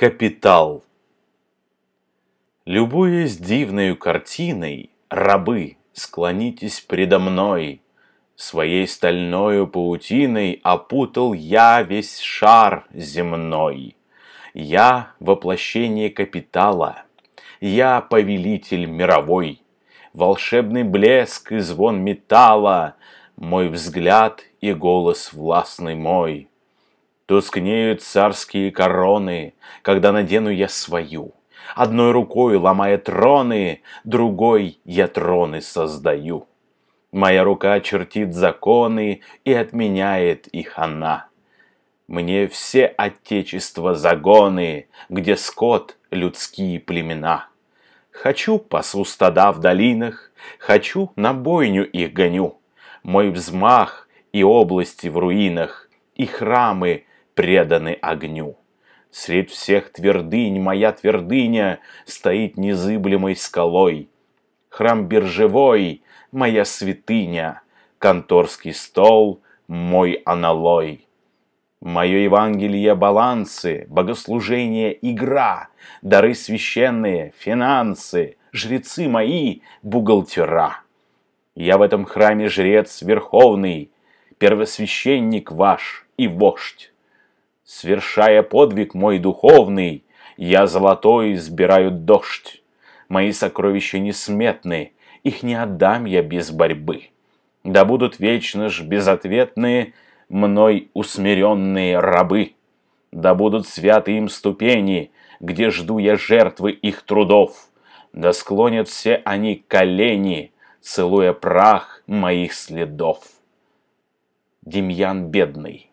капитал. Любуясь дивною картиной, рабы, склонитесь предо мной. Своей стальною паутиной опутал я весь шар земной. Я воплощение капитала, я повелитель мировой. Волшебный блеск и звон металла, мой взгляд и голос властный мой. Тускнеют царские короны, когда надену я свою. Одной рукой ломая троны, другой я троны создаю. Моя рука чертит законы и отменяет их она. Мне все отечества загоны, где скот людские племена. Хочу пасу стада в долинах, хочу на бойню их гоню. Мой взмах и области в руинах, и храмы преданы огню. Средь всех твердынь моя твердыня стоит незыблемой скалой. Храм биржевой — моя святыня, конторский стол — мой аналой. Мое Евангелие – балансы, богослужение – игра, дары священные – финансы, жрецы мои – бухгалтера. Я в этом храме жрец верховный, первосвященник ваш и вождь. Свершая подвиг мой духовный, я золотой сбираю дождь. Мои сокровища несметны, их не отдам я без борьбы. Да будут вечно ж безответные, мной усмиренные рабы. Да будут святы им ступени, где жду я жертвы их трудов. Да склонят все они колени, целуя прах моих следов. Демьян Бедный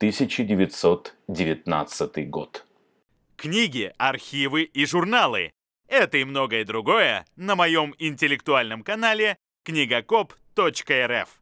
1919 год. Книги, архивы и журналы. Это и многое другое на моем интеллектуальном канале книгокоп.рф.